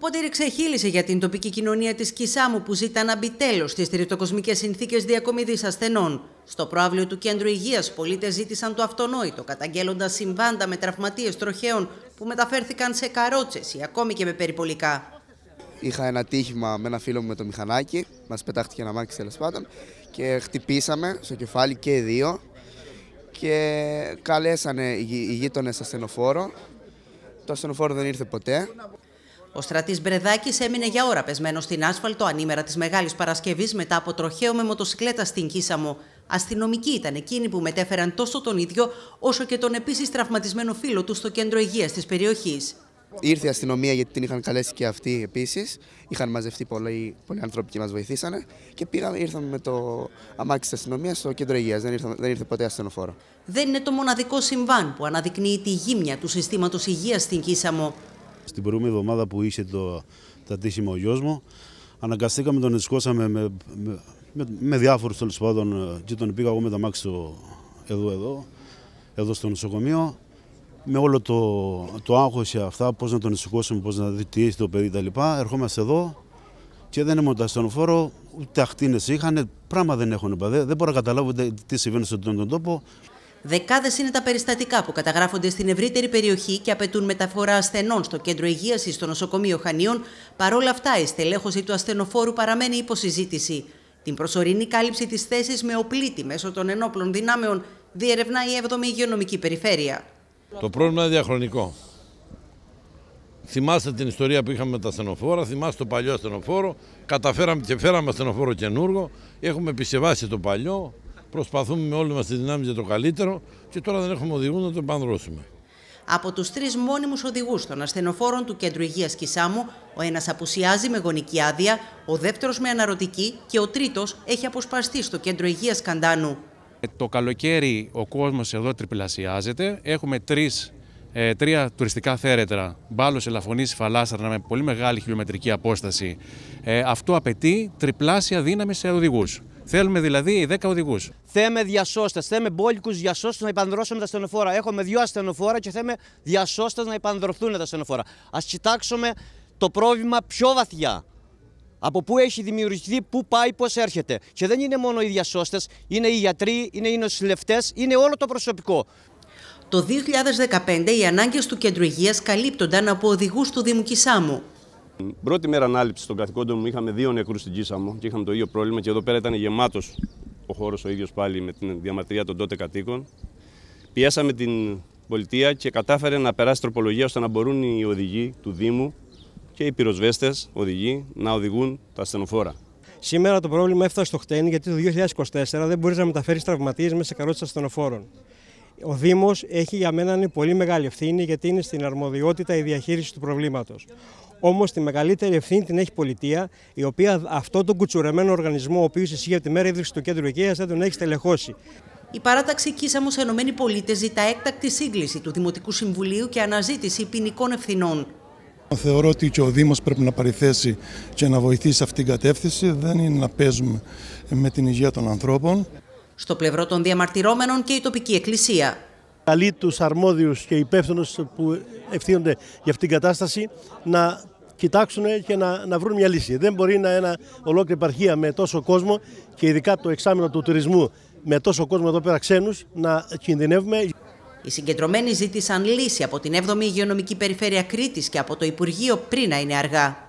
Οπότε ρηξεχύλησε για την τοπική κοινωνία της Κισάμου που ζήτα να μπει τέλο στις τριτοκοσμικές συνθήκες διακομιδής ασθενών. Στο προάβλιο του Κέντρου Υγείας, πολίτες ζήτησαν το αυτονόητο, καταγγέλλοντας συμβάντα με τραυματίες τροχαίων που μεταφέρθηκαν σε καρότσες ή ακόμη και με περιπολικά. Είχα ένα τύχημα με ένα φίλο μου με το μηχανάκι, μας πετάχτηκε ένα μάκι τέλος πάντων και χτυπήσαμε στο κεφάλι και δύο. Και καλέσανε οι γείτονες ασθενοφόρο. Το ασθενοφόρο δεν ήρθε ποτέ. Ο στρατής Μπρεδάκης έμεινε για ώρα πεσμένος στην άσφαλτο ανήμερα της Μεγάλης Παρασκευής μετά από τροχαίο με μοτοσυκλέτα στην Κίσαμο. Αστυνομικοί ήταν εκείνοι που μετέφεραν τόσο τον ίδιο, όσο και τον επίσης τραυματισμένο φίλο του στο κέντρο υγείας της περιοχής. Ήρθε η αστυνομία γιατί την είχαν καλέσει και αυτοί επίσης. Είχαν μαζευτεί πολλοί, πολλοί άνθρωποι και μας βοηθήσανε. Και πήγαμε, ήρθαμε με το αμάξι της αστυνομίας στο κέντρο υγείας. Δεν, δεν ήρθε ποτέ ασθενοφόρο. Δεν είναι το μοναδικό συμβάν που αναδεικνύει τη γύμνια του συστήματος υγείας στην Κίσαμο. Στην προηγούμενη εβδομάδα που είχε το, το ο γιος μου, αναγκαστήκαμε, τον εσκώσαμε με, με, με, με διάφορους τέλος πάντων ε, και τον πήγα εγώ με τα μάξι εδώ, εδώ, εδώ στο νοσοκομείο. Με όλο το, το άγχος και αυτά, πώς να τον σηκώσουμε, πώς να δει τι έχει το παιδί κτλ. Ερχόμαστε εδώ και δεν στον φόρο, ούτε αχτίνες είχαν. Πράγμα δεν έχουν Δεν μπορώ να καταλάβω τι συμβαίνει στον τόπο. Δεκάδες είναι τα περιστατικά που καταγράφονται στην ευρύτερη περιοχή και απαιτούν μεταφορά ασθενών στο κέντρο η στο νοσοκομείο Χανίων. Παρόλα αυτά, η στελέχωση του ασθενοφόρου παραμένει υποσυζήτηση. Την προσωρινή κάλυψη της θέσης με οπλίτη μέσω των ενόπλων δυνάμεων διερευνά η 7η Υγειονομική Περιφέρεια. Το πρόβλημα είναι διαχρονικό. Θυμάστε την ιστορία που είχαμε με τα ασθενοφόρα, θυμάστε το παλιό ασθενοφόρο. Καταφέραμε και φέραμε ασθενοφόρο καινούργο. Έχουμε επισκευάσει το παλιό, Προσπαθούμε με όλη μας τη δυνάμει για το καλύτερο και τώρα δεν έχουμε οδηγούς να το επανδρώσουμε. Από τους τρεις μόνιμους οδηγούς των ασθενοφόρων του Κέντρου Υγείας Κισάμου, ο ένας απουσιάζει με γονική άδεια, ο δεύτερος με αναρωτική και ο τρίτος έχει αποσπαστεί στο Κέντρο Υγείας Καντάνου. Ε, το καλοκαίρι ο κόσμος εδώ τριπλασιάζεται. Έχουμε τρεις ε, τρία τουριστικά θέρετρα, μπάλος, ελαφωνή φαλάσσαρνα με πολύ μεγάλη χιλιομετρική απόσταση. Ε, αυτό απαιτεί τριπλάσια δύναμη σε οδηγούς. Θέλουμε δηλαδή 10 οδηγούς. Θέμε διασώστε, θέμε μπόλικους διασώστε να υπανδρώσουμε τα στενοφόρα. Έχουμε δύο ασθενοφόρα και θέμε διασώστε να υπανδρωθούν τα στενοφόρα. Ας κοιτάξουμε το πρόβλημα πιο βαθιά. Από πού έχει δημιουργηθεί, πού πάει, πώς έρχεται. Και δεν είναι μόνο οι διασώστες, είναι οι γιατροί, είναι οι νοσηλευτές, είναι όλο το προσωπικό. Το 2015 οι ανάγκες του κέντρου υγείας καλύπτονταν από οδηγούς του Δήμου Κισάμου. Πρώτη μέρα ανάληψης των καθηκόντων μου είχαμε δύο νεκρούς στην Κίσαμο και είχαμε το ίδιο πρόβλημα και εδώ πέρα ήταν γεμάτος ο χώρος ο ίδιος πάλι με την διαμαρτυρία των τότε κατοίκων. Πιέσαμε την πολιτεία και κατάφερε να περάσει τροπολογία ώστε να μπορούν οι οδηγοί του Δήμου και οι πυροσβέστες οδηγοί να οδηγούν τα ασθενοφόρα. Σήμερα το πρόβλημα έφτασε στο χτένι γιατί το 2024 δεν μπορείς να μεταφέρεις τραυματίες μέσα σε καρότσε ασθενοφόρων. Ο Δήμος έχει για μένα πολύ μεγάλη ευθύνη γιατί είναι στην αρμοδιότητα η διαχείριση του προβλήματος. Όμως τη μεγαλύτερη ευθύνη την έχει η πολιτεία, η οποία αυτό τον κουτσουρεμένο οργανισμό, ο οποίος εσύ από τη μέρα ίδρυση του κέντρου οικίας, δεν τον έχεις στελεχώσει. Η παράταξη Κίσαμο Ενωμένοι Πολίτες ζητά έκτακτη σύγκληση του Δημοτικού Συμβουλίου και αναζήτηση ποινικών ευθυνών. Θεωρώ ότι και ο Δήμος πρέπει να παρηθέσει και να βοηθήσει αυτήν την κατεύθυνση. Δεν είναι να παίζουμε με την υγεία των ανθρώπων στο πλευρό των διαμαρτυρόμενων και η τοπική εκκλησία. Καλεί τους αρμόδιους και υπεύθυνους που ευθύνονται για αυτήν την κατάσταση να κοιτάξουν και να, να βρουν μια λύση. Δεν μπορεί να ένα ολόκληρη επαρχία με τόσο κόσμο και ειδικά το εξάμεινο του τουρισμού με τόσο κόσμο εδώ πέρα ξένους να κινδυνεύουμε. Οι συγκεντρωμένοι ζήτησαν λύση από την 7η Υγειονομική Περιφέρεια Κρήτης και από το Υπουργείο πριν να είναι αργά.